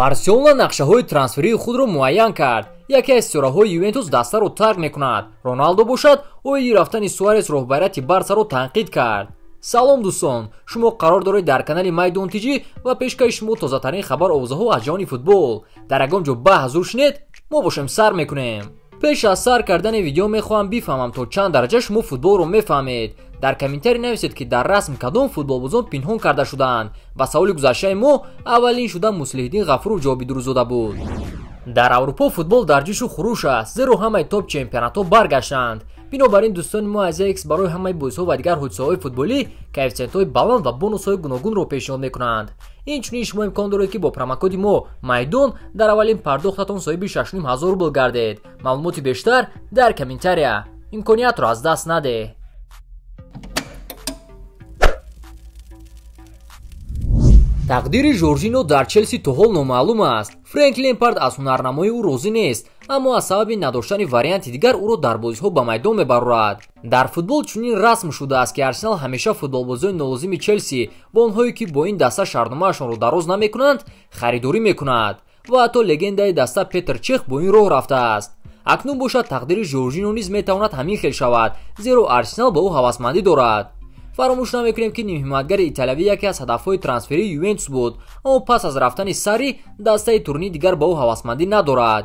барселона нақшаҳои трансферии худро муайян кард яке аз сӯраҳои ювентус дастаро тарк мекунад роналдо бошад ои рафтани суарес роҳбарияти барсаро танқид кард салом дӯстон шумо қарор доред дар канали майдонтиҷӣ ва пешкаши шумо тозатарин хабар овозаҳо аз ҷаҳони футбол дар ягон ҷо баҳ зур шинед мо бошем сар мекунем пеш аз сар кардани видео мехоҳам бифаҳмам то чанд дараҷа шумо футболро мефаҳмед дар комментарий нависед ки дар расм кадом футболбозон пинҳон карда шудаанд ба саволи гузаштаи мо аввалин шуда муслиҳиддин ғафуров ҷавоби дуруст дода буд дар аврупо футбол дар ҷӯшу хурӯш аст зеро ҳамаи топ чемпионатҳо баргаштанд бинобар ин дӯстони мо аз x барои ҳамаи бозиҳо ва дигар ҳодисаҳои футболӣ коэффициентҳои баланд ва бонусҳои гуногунро пешниҳод мекунанд инчунин шумо имкон доред ки бо промокоди мо майдон дар аввалин пардохтатон соҳиби 6 ҳазор рубл гардед маълумоти бештар дар комментария имкониятро аз даст надеҳ тақдири жоржино дар челси то ҳол номаълум аст фрэнк лемпард аз ҳунарнамои ӯ розӣ нест аммо аз сабаби надоштани варианти дигар ӯро дар бозиҳо ба майдон мебарорад дар футбол чунин расм шудааст ки арсенал ҳамеша футболбозиҳои нолозими челси бо онҳое ки бо ин даста шартномаашонро дароз намекунанд харидорӣ мекунад ва ҳатто легендаи даста петер чех бо ин роҳ рафтааст акнун бошад тақдири жоржино низ метавонад ҳамин хел шавад зеро арсенал ба ӯ ҳавасмандӣ дорад фаромӯш намекунем ки нимҳимоятгари италиявӣ яке аз ҳадафҳои трансферии ювентус буд аммо пас аз рафтани сари дастаи турнир дигар ба ӯ ҳавасмандӣ надорад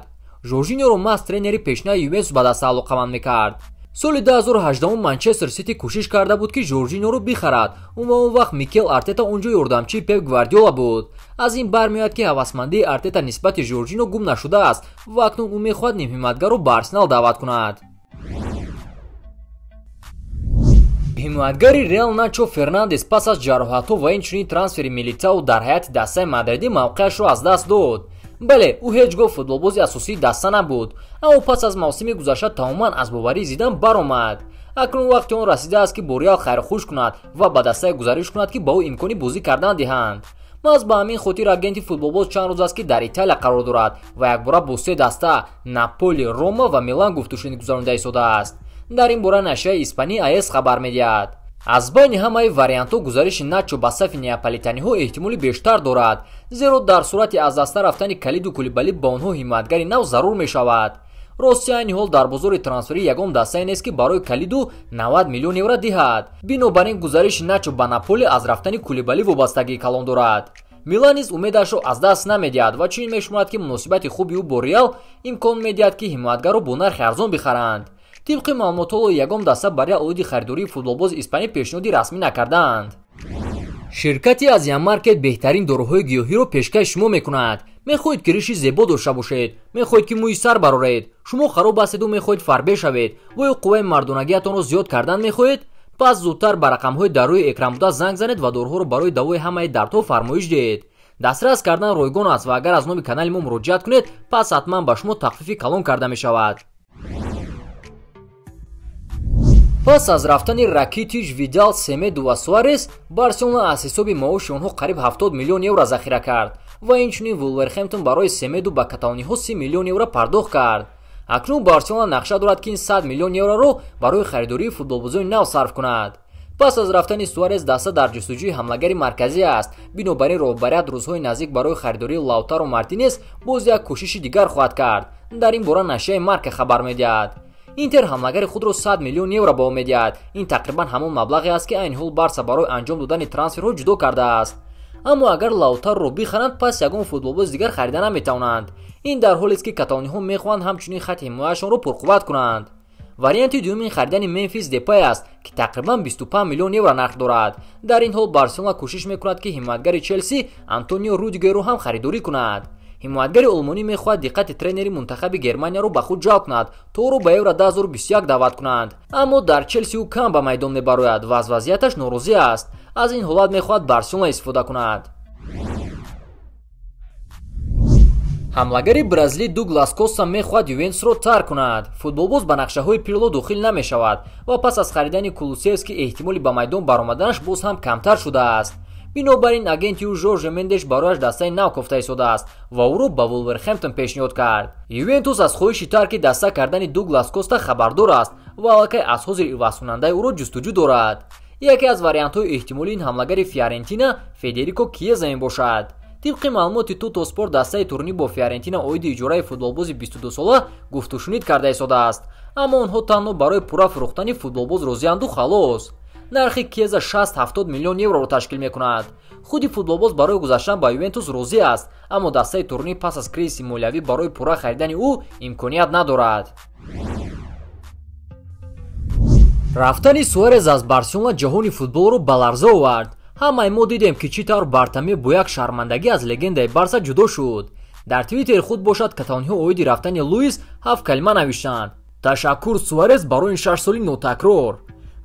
жоржиниёро маҳз тренери пешинаи ювентус ба даста алоқаманд мекард соли 2018 манчестер сити кӯшиш карда буд ки жорҷиниёро бихарад ӯ ва он вақт микел артета онҷо ёрдамчии пеп гвардиола буд аз ин бармеояд ки ҳавасмандии артета нисбати жорҷино гум нашудааст ва акнун ӯ мехоҳад нимҳимоятгарро ба арсенал даъват кунад ҳимоятгари реал начо фернандес пас аз ҷароҳатҳо ва инчунин трансфери милитау дар ҳайати дастаи мадридӣ мавқеашро аз даст дод бале ӯ ҳеҷ гоҳ футболбози асосии даста набуд аммо пас аз мавсими гузашта тамоман аз боварии зидан баромад акнун вақти он расидааст ки бо реал хайрхуш кунад ва ба дастае гузариш кунад ки ба ӯ имкони бозӣ кардан диҳанд маҳз ба ҳамин хотир агенти футболбоз чанд рӯз аст ки дар италия қарор дорад ва якбора бо се даста наполи рома ва милан гуфтушунид гузаронида истодааст дар ин бора нашрияи испани аэс хабар медиҳад аз байни ҳамаи вариантҳо гузариши начо ба сафи неаполитаниҳо эҳтимоли бештар дорад зеро дар сурати аз даста рафтани калиду кулибалӣ ба онҳо ҳимоятгари нав зарур мешавад россия айни ҳол дар бозори трансфери ягон дастае нест ки барои калиду 90 миллион евро диҳад бинобар ин гузариши начо ба наполи аз рафтани кулибалӣ вобастагии калон дорад мила низ умедашро аз даст намедиҳад ва чунин мешуморад ки муносибати хуби ӯ бо реал имкон медиҳад ки ҳимоятгарро бо нархи арзон бихаранд тибқи маълумотҳои ягон даста барои оиди харидории футболбози испанӣ пешниҳоди расмӣ накардаанд ширкати аз ямаркет беҳтарин доруҳои гиёҳиро пешкаш шумо мекунад мехоҳед ки риши зебо дошта бошед мехоҳед ки мӯи сар бароред шумо хароб ҳастеду мехоҳед фарбе шавед ва ё қувваи мардонагиатонро зиёд кардан мехоҳед пас зудтар ба рақамҳои даруи экрамбуда занг занед ва доруҳоро барои давои ҳамаи дардҳо фармоиш диҳед дастрас кардан ройгон аст ва агар аз номи канали мо муроҷиат кунед пас ҳатман ба шумо тахфифи калон карда мешавад пас аз рафтани ракитиш видал семеду ва суарес барселона аз ҳисоби маоши онҳо қариб 70 миллион евро захира кард ва инчунин вулверхэмтон барои семеду ба катаониҳо 30 миллион евро пардохт кард акнун барселона нақша дорад ки ин 100 миллион евроро барои харидории футболбозони нав сарф кунад пас аз рафтани суарес даста дар ҷустуҷӯи ҳамлагари марказӣ аст бинобар ин роҳбарият рӯзҳои назик барои харидории лаутаро мартинес боз як кӯшиши дигар хоҳад кард дар ин бора нашияи марка хабар медиҳад интер ҳамлагари худро 100 миллион евро баҳо медиҳад ин тақрибан ҳамон маблағе аст ки айни ҳол барса барои анҷом додани трансферҳо ҷудо кардааст аммо агар лаутарро бихаранд пас ягон футболбози дигар харида наметавонанд ин дар ҳолест ки катониҳо мехоҳанд ҳамчунин хатти ҳимояашонро пурқувват кунанд варианти дуюмин харидани менфис депай аст ки тақрибан 25 миллион евро нарх дорад дар ин ҳол барселона кӯшиш мекунад ки ҳимоятгари челси антонио рудигерро ҳам харидорӣ кунад ҳимоятгари олмонӣ мехоҳад диққати тренери мунтахаби германияро ба худ ҷалб кунад то ӯро ба евро 2021 даъват кунанд аммо дар челси ӯ кам ба майдон мебарояд ва аз вазъияташ норозӣ аст аз ин ҳолат мехоҳад барселона истифода кунад ҳамлагари бразилӣ дуглас коста мехоҳад ювентусро тарк кунад футболбоз ба нақшаҳои пирло дохил намешавад ва пас аз харидани кулусевский эҳтимоли ба майдон баромаданаш боз ҳам камтар шудааст бинобар ин агенти ӯ жорж мендеш барояш дастаи нав кофта истодааст ва ӯро ба вулверхемптон пешниҳод кард ювентус аз хоҳиши тарки даста кардани дуглас коста хабардор аст ва аллакай аз ҳозир ивазкунандаи ӯро ҷустуҷӯ дорад яке аз вариантҳои эҳтимоли ин ҳамлагари фиорентина федерико киеза мебошад тибқи маълумоти тутто спор дастаи турнир бо фиорентина оиди иҷораи футболбози бистдусола гуфтушунид карда истодааст аммо онҳо танҳо барои пурра фурӯхтани футболбоз розианду халос нархи кеза 670 миллион евроро ташкил мекунад худи футболбоз барои гузаштан ба ювентус розӣ аст аммо дастаи турнир пас аз кризиси молиявӣ барои пурра харидани ӯ имконият надорад рафтани суарес аз барселона ҷаҳони футболро ба ларза овард ҳамаи мо дидем ки чӣ тавр бартаме бо як шаҳрмандагӣ аз легендаи барса ҷудо шуд дар твиттери худ бошад катаониҳо оиди рафтани луис ҳафт калима навиштанд ташаккур суарес барои шашсоли нотакрор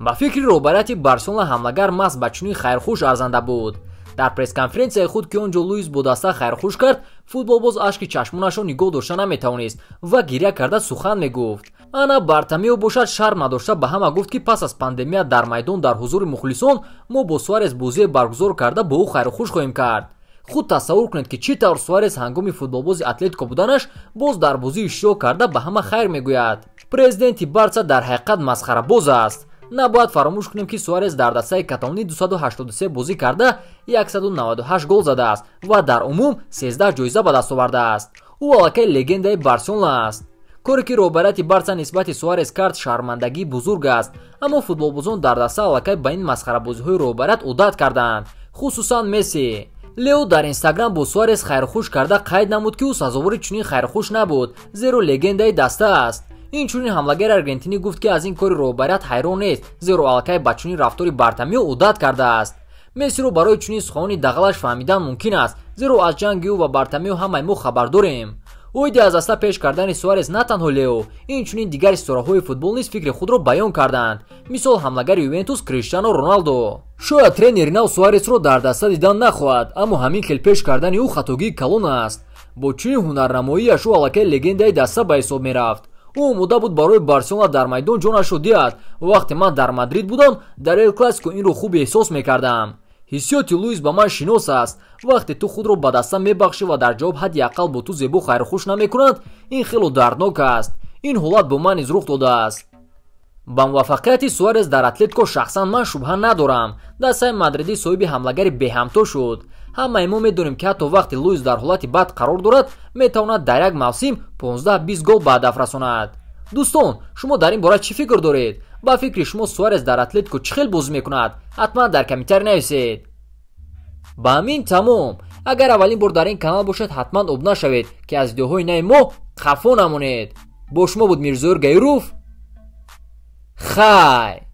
ба фикри роҳбарияти барсона ҳамлагар маҳз ба чунин хайрхуш арзанда буд дар прессконференсияи худ ки он ҷо луис бо даста хайрхуш кард футболбоз ашки чашмонашро нигоҳ дошта наметавонист ва гирья карда сухан мегуфт ана бартамио бошад шарм надошта ба ҳама гуфт ки пас аз пандемия дар майдон дар ҳузури мухлисон мо бо суарес бозие баргузор карда бо ӯ хайрхуш хоҳем кард худ тасаввур кунед ки чӣ тавр суарес ҳангоми футболбози атлетико буданаш боз дар бозӣ иштиҳо карда ба ҳама хайр мегӯяд президенти барса дар ҳақиқат масхарабоз аст набояд фаромӯш кунем ки суарес дар дастаи каталони 283 бозӣ карда 198 гол задааст ва дар умум 13 ҷоиза ба даст овардааст ӯ аллакай легендаи барсиона аст коре ки роҳбарияти барса нисбати суарес кард шаҳрмандагии бузург аст аммо футболбозон дар даста аллакай ба ин масхарабозиҳои роҳбарият одат карданд хусусан месси лео дар инстаграм бо суарес хайрхуш карда қайд намуд ки ӯ сазовори чунин хайрхуш набуд зеро легендаи даста аст инчунин ҳамлагари аргентинӣ гуфт ки аз ин кори роҳбарият ҳайрон нест зеро алкай ба чунин рафтори бартамиё одат кардааст месиро барои чунин сухани дағалаш фаҳмидан мумкин аст зеро аз ҷанги ӯ ва бартамиё ҳамаи мо хабар дорем ӯ идди аз аста пеш кардани суарес на танҳо лео инчунин дигари ситораҳои футбол низ фикри худро баён карданд мисол ҳамлагари ювентус криштиано роналдо шояд тренери нав суаресро дар даста дидан нахоҳад аммо ҳамин хел пеш кардани ӯ хатогии калон аст бо чунин ҳунарнамоияш ӯ аллакай легендаи даста ба ҳисоб мерафт ӯ омода буд барои барселона дар майдон ҷонашро диҳад вақте ман дар мадрид будам дар эл-классико инро хуб эҳсос мекардам ҳиссиёти луис ба ман шинос аст вақте ту худро ба даста мебахшӣ ва дар ҷавоб ҳадди ақал бо ту зебо хайрухуш намекунанд ин хело дарднок аст ин ҳолат бо ман низ рух додааст ба муваффақияти суарес дар атлетико шахсан ман шубҳа надорам дастаи мадриди соҳиби ҳамлагари беҳамто шуд ҳамаи мо медонем ки ҳатто вақте луис дар ҳолати бад қарор дорад метавонад дар як мавсим 15-20 гол ба ҳадаф расонад дӯстон шумо дар ин бора чӣ фикр доред ба фикри шумо суарес дар атлетико чӣ хел бозӣ мекунад ҳатман дар комментар нависед ба ҳамин тамом агар аввалин бор дар ин канал бошед ҳатман об нашавед ки аз видеоҳои нави мо хафо намонед бо шумо буд мирзоёр гайруф 嗨。